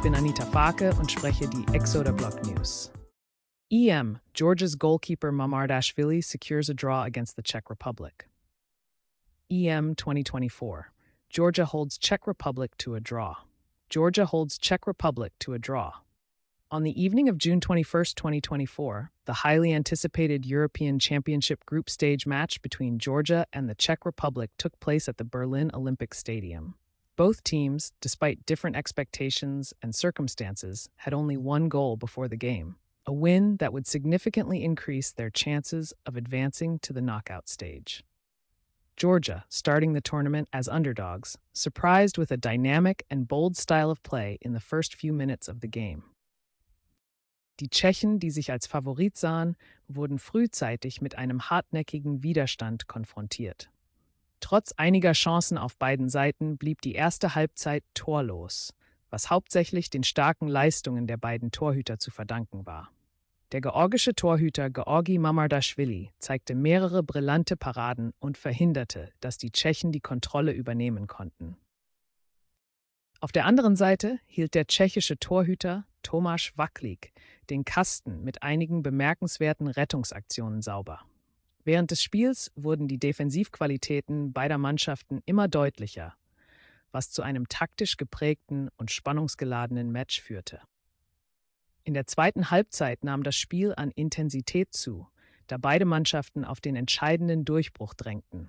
Ich bin Anita Fake und spreche die Exoda Block News. EM, Georgia's goalkeeper Mamardashvili secures a draw against the Czech Republic. EM 2024. Georgia holds Czech Republic to a draw. Georgia holds Czech Republic to a draw. On the evening of June 21, 2024, the highly anticipated European Championship group stage match between Georgia and the Czech Republic took place at the Berlin Olympic Stadium. Both teams, despite different expectations and circumstances, had only one goal before the game a win that would significantly increase their chances of advancing to the knockout stage. Georgia, starting the tournament as underdogs, surprised with a dynamic and bold style of play in the first few minutes of the game. Die Tschechen, die sich als Favorit sahen, wurden frühzeitig mit einem hartnäckigen Widerstand konfrontiert. Trotz einiger Chancen auf beiden Seiten blieb die erste Halbzeit torlos, was hauptsächlich den starken Leistungen der beiden Torhüter zu verdanken war. Der georgische Torhüter Georgi Mamardaschwili zeigte mehrere brillante Paraden und verhinderte, dass die Tschechen die Kontrolle übernehmen konnten. Auf der anderen Seite hielt der tschechische Torhüter Tomasz Waklik den Kasten mit einigen bemerkenswerten Rettungsaktionen sauber. Während des Spiels wurden die Defensivqualitäten beider Mannschaften immer deutlicher, was zu einem taktisch geprägten und spannungsgeladenen Match führte. In der zweiten Halbzeit nahm das Spiel an Intensität zu, da beide Mannschaften auf den entscheidenden Durchbruch drängten.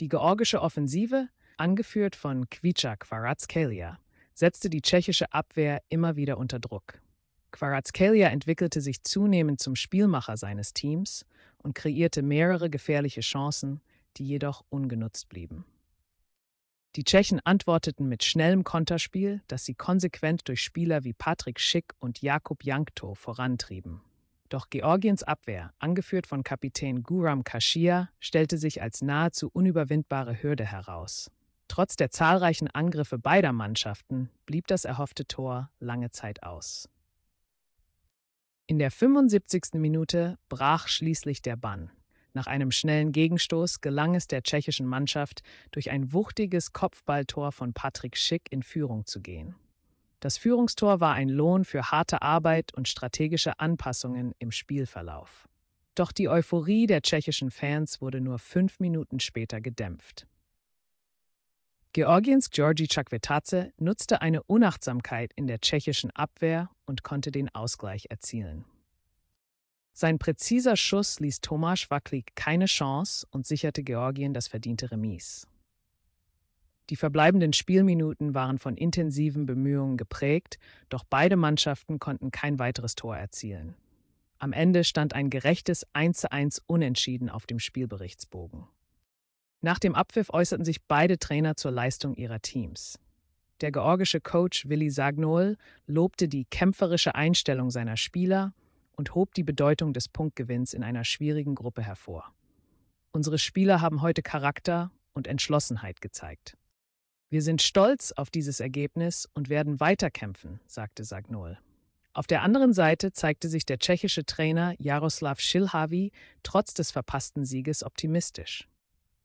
Die georgische Offensive, angeführt von Kvicak Kvaratskhelia, setzte die tschechische Abwehr immer wieder unter Druck. Kvaratskhelia entwickelte sich zunehmend zum Spielmacher seines Teams und kreierte mehrere gefährliche Chancen, die jedoch ungenutzt blieben. Die Tschechen antworteten mit schnellem Konterspiel, das sie konsequent durch Spieler wie Patrick Schick und Jakub Jankto vorantrieben. Doch Georgiens Abwehr, angeführt von Kapitän Guram Kashia, stellte sich als nahezu unüberwindbare Hürde heraus. Trotz der zahlreichen Angriffe beider Mannschaften blieb das erhoffte Tor lange Zeit aus. In der 75. Minute brach schließlich der Bann. Nach einem schnellen Gegenstoß gelang es der tschechischen Mannschaft, durch ein wuchtiges Kopfballtor von Patrick Schick in Führung zu gehen. Das Führungstor war ein Lohn für harte Arbeit und strategische Anpassungen im Spielverlauf. Doch die Euphorie der tschechischen Fans wurde nur fünf Minuten später gedämpft. Georgiens Georgi Chakvetadze nutzte eine Unachtsamkeit in der tschechischen Abwehr und konnte den Ausgleich erzielen. Sein präziser Schuss ließ Tomasz Waklik keine Chance und sicherte Georgien das verdiente Remis. Die verbleibenden Spielminuten waren von intensiven Bemühungen geprägt, doch beide Mannschaften konnten kein weiteres Tor erzielen. Am Ende stand ein gerechtes 1:1 Unentschieden auf dem Spielberichtsbogen. Nach dem Abpfiff äußerten sich beide Trainer zur Leistung ihrer Teams. Der georgische Coach Willi Sagnol lobte die kämpferische Einstellung seiner Spieler und hob die Bedeutung des Punktgewinns in einer schwierigen Gruppe hervor. Unsere Spieler haben heute Charakter und Entschlossenheit gezeigt. Wir sind stolz auf dieses Ergebnis und werden weiterkämpfen, sagte Sagnol. Auf der anderen Seite zeigte sich der tschechische Trainer Jaroslav Schilhavi trotz des verpassten Sieges optimistisch.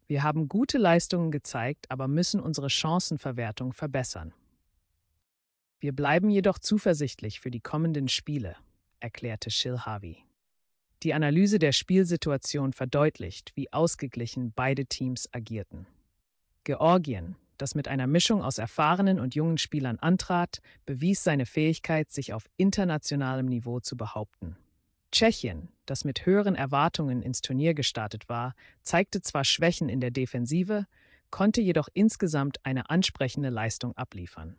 Wir haben gute Leistungen gezeigt, aber müssen unsere Chancenverwertung verbessern. Wir bleiben jedoch zuversichtlich für die kommenden Spiele, erklärte Shilhavi. Die Analyse der Spielsituation verdeutlicht, wie ausgeglichen beide Teams agierten. Georgien, das mit einer Mischung aus erfahrenen und jungen Spielern antrat, bewies seine Fähigkeit, sich auf internationalem Niveau zu behaupten. Tschechien, das mit höheren Erwartungen ins Turnier gestartet war, zeigte zwar Schwächen in der Defensive, konnte jedoch insgesamt eine ansprechende Leistung abliefern.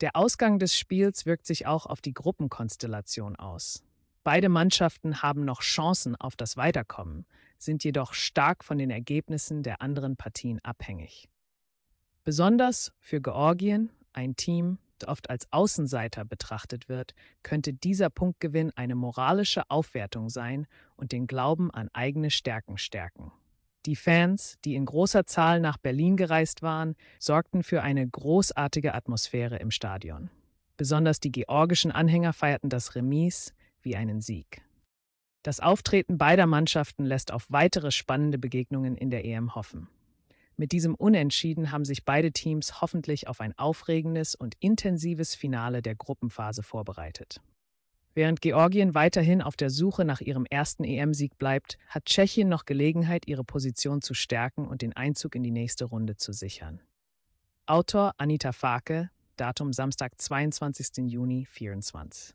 Der Ausgang des Spiels wirkt sich auch auf die Gruppenkonstellation aus. Beide Mannschaften haben noch Chancen auf das Weiterkommen, sind jedoch stark von den Ergebnissen der anderen Partien abhängig. Besonders für Georgien, ein Team, oft als Außenseiter betrachtet wird, könnte dieser Punktgewinn eine moralische Aufwertung sein und den Glauben an eigene Stärken stärken. Die Fans, die in großer Zahl nach Berlin gereist waren, sorgten für eine großartige Atmosphäre im Stadion. Besonders die georgischen Anhänger feierten das Remis wie einen Sieg. Das Auftreten beider Mannschaften lässt auf weitere spannende Begegnungen in der EM hoffen. Mit diesem Unentschieden haben sich beide Teams hoffentlich auf ein aufregendes und intensives Finale der Gruppenphase vorbereitet. Während Georgien weiterhin auf der Suche nach ihrem ersten EM-Sieg bleibt, hat Tschechien noch Gelegenheit, ihre Position zu stärken und den Einzug in die nächste Runde zu sichern. Autor Anita Fake, Datum Samstag, 22. Juni 2024.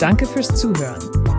Danke fürs Zuhören.